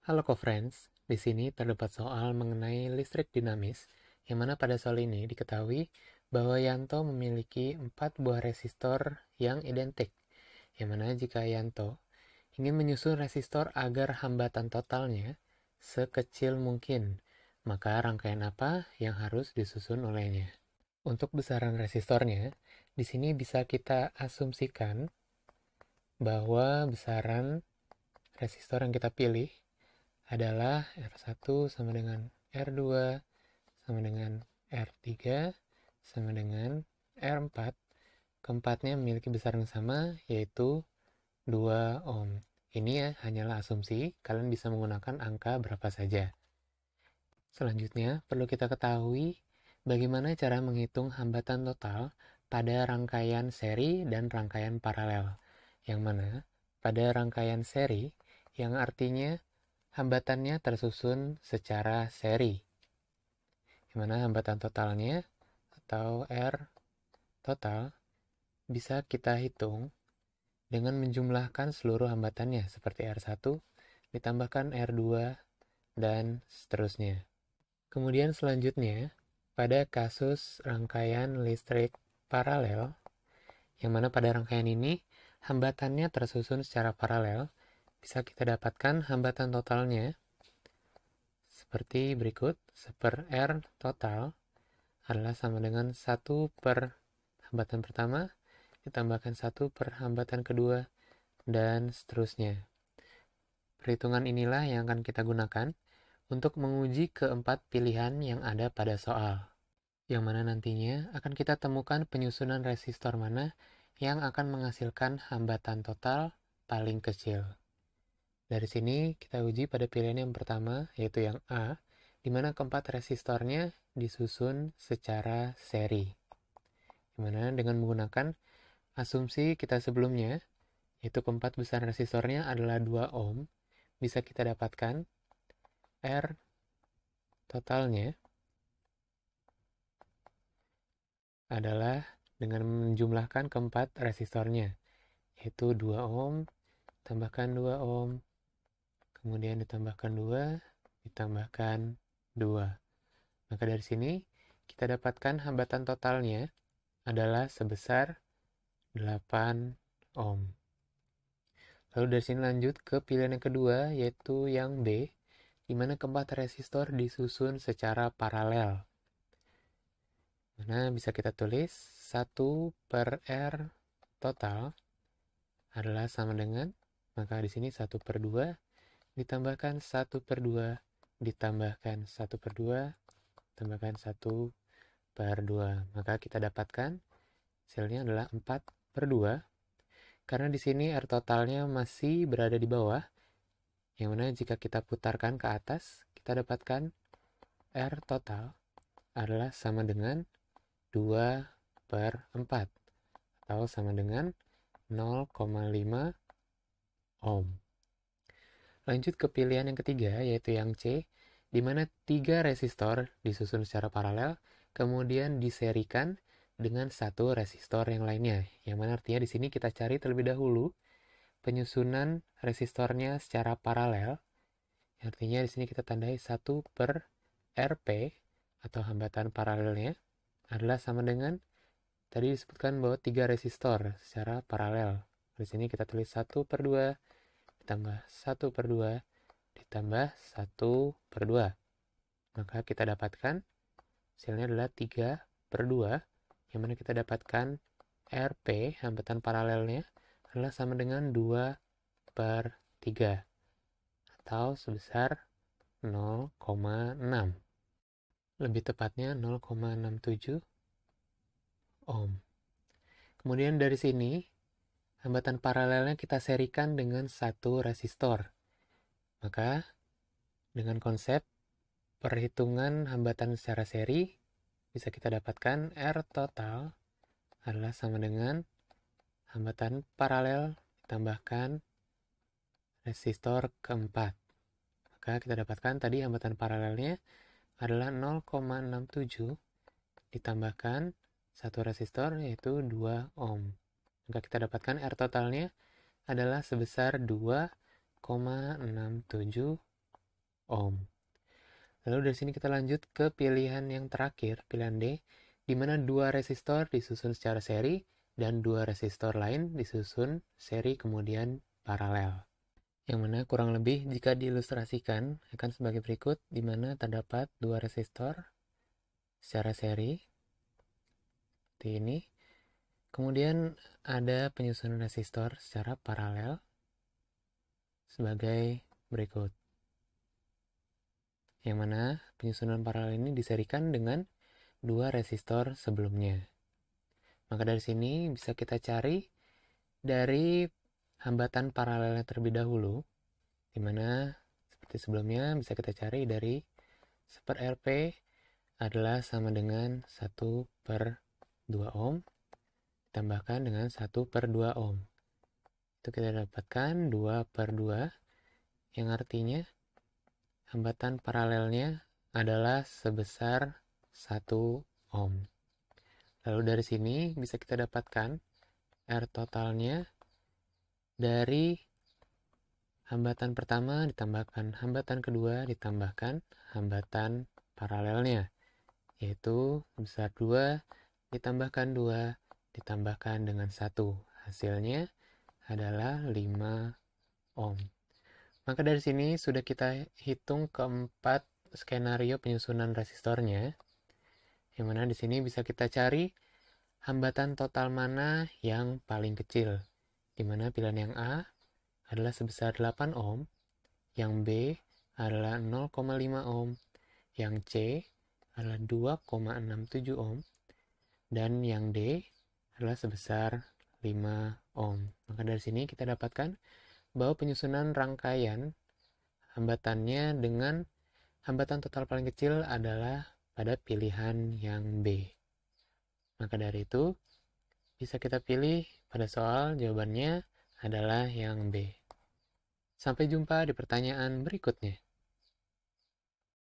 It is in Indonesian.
Halo co-friends, di sini terdapat soal mengenai listrik dinamis, yang mana pada soal ini diketahui bahwa Yanto memiliki empat buah resistor yang identik, yang mana jika Yanto ingin menyusun resistor agar hambatan totalnya sekecil mungkin, maka rangkaian apa yang harus disusun olehnya. Untuk besaran resistornya, di sini bisa kita asumsikan bahwa besaran resistor yang kita pilih adalah R1 sama dengan R2 sama dengan R3 sama dengan R4. Keempatnya memiliki besar yang sama yaitu 2 ohm. Ini ya hanyalah asumsi, kalian bisa menggunakan angka berapa saja. Selanjutnya, perlu kita ketahui bagaimana cara menghitung hambatan total pada rangkaian seri dan rangkaian paralel. Yang mana pada rangkaian seri yang artinya hambatannya tersusun secara seri. Di mana hambatan totalnya atau R total bisa kita hitung dengan menjumlahkan seluruh hambatannya seperti R1 ditambahkan R2 dan seterusnya. Kemudian selanjutnya, pada kasus rangkaian listrik paralel, yang mana pada rangkaian ini hambatannya tersusun secara paralel, bisa kita dapatkan hambatan totalnya seperti berikut. 1 per R total adalah sama dengan 1 per hambatan pertama, ditambahkan 1 per hambatan kedua, dan seterusnya. Perhitungan inilah yang akan kita gunakan untuk menguji keempat pilihan yang ada pada soal, yang mana nantinya akan kita temukan penyusunan resistor mana yang akan menghasilkan hambatan total paling kecil. Dari sini kita uji pada pilihan yang pertama yaitu yang A, di mana keempat resistornya disusun secara seri. Dimana dengan menggunakan asumsi kita sebelumnya, yaitu keempat besar resistornya adalah 2 ohm, bisa kita dapatkan R totalnya adalah dengan menjumlahkan keempat resistornya, yaitu 2 ohm, tambahkan 2 ohm, kemudian ditambahkan 2, ditambahkan 2. Maka dari sini kita dapatkan hambatan totalnya adalah sebesar 8 ohm. Lalu dari sini lanjut ke pilihan yang kedua yaitu yang B, di mana keempat resistor disusun secara paralel. Nah, bisa kita tulis 1 per R total adalah sama dengan, maka di sini 1 per 2 ditambahkan 1 per 2, ditambahkan 1 per 2, tambahkan 1 per 2. Maka kita dapatkan hasilnya adalah 4 per 2. Karena di sini R totalnya masih berada di bawah, yang mana jika kita putarkan ke atas, kita dapatkan R total adalah sama dengan 2 per 4 atau sama dengan 0,5 ohm. Lanjut ke pilihan yang ketiga, yaitu yang C, di mana tiga resistor disusun secara paralel, kemudian diserikan dengan satu resistor yang lainnya. Yang mana artinya di sini kita cari terlebih dahulu penyusunan resistornya secara paralel. Artinya di sini kita tandai 1 per RP atau hambatan paralelnya adalah sama dengan tadi disebutkan bahwa tiga resistor secara paralel. Di sini kita tulis 1 per 2 ditambah 1 per 2 ditambah 1 per 2. Maka kita dapatkan hasilnya adalah 3 per 2, yang mana kita dapatkan RP, hambatan paralelnya, adalah sama dengan 2 per 3, atau sebesar 0,6. Lebih tepatnya 0,67 ohm. Kemudian dari sini, hambatan paralelnya kita serikan dengan satu resistor. Maka, dengan konsep perhitungan hambatan secara seri, bisa kita dapatkan R total adalah sama dengan hambatan paralel ditambahkan resistor keempat. Maka kita dapatkan tadi hambatan paralelnya adalah 0,67 ditambahkan satu resistor yaitu 2 ohm. Maka kita dapatkan R totalnya adalah sebesar 2,67 ohm. Lalu dari sini kita lanjut ke pilihan yang terakhir, pilihan D, di mana dua resistor disusun secara seri dan dua resistor lain disusun seri kemudian paralel. Yang mana kurang lebih jika diilustrasikan akan sebagai berikut, di mana terdapat dua resistor secara seri seperti ini Kemudian ada penyusunan resistor secara paralel sebagai berikut. Yang mana penyusunan paralel ini diserikan dengan dua resistor sebelumnya. Maka dari sini bisa kita cari dari hambatan paralelnya terlebih dahulu, di mana seperti sebelumnya bisa kita cari dari 1 RP adalah sama dengan 1 per 2 ohm ditambahkan dengan 1 per 2 ohm. Itu kita dapatkan 2 per 2 yang artinya hambatan paralelnya adalah sebesar 1 ohm. Lalu dari sini bisa kita dapatkan R totalnya dari hambatan pertama ditambahkan hambatan kedua ditambahkan hambatan paralelnya yaitu sebesar 2 ditambahkan 2 ditambahkan dengan satu Hasilnya adalah 5 ohm. Maka dari sini sudah kita hitung keempat skenario penyusunan resistornya. Yang mana di sini bisa kita cari hambatan total mana yang paling kecil. Di mana pilihan yang A adalah sebesar 8 ohm, yang B adalah 0,5 ohm, yang C adalah 2,67 ohm, dan yang D adalah sebesar 5 ohm. Maka dari sini kita dapatkan bahwa penyusunan rangkaian hambatannya dengan hambatan total paling kecil adalah pada pilihan yang B. Maka dari itu, bisa kita pilih pada soal jawabannya adalah yang B. Sampai jumpa di pertanyaan berikutnya.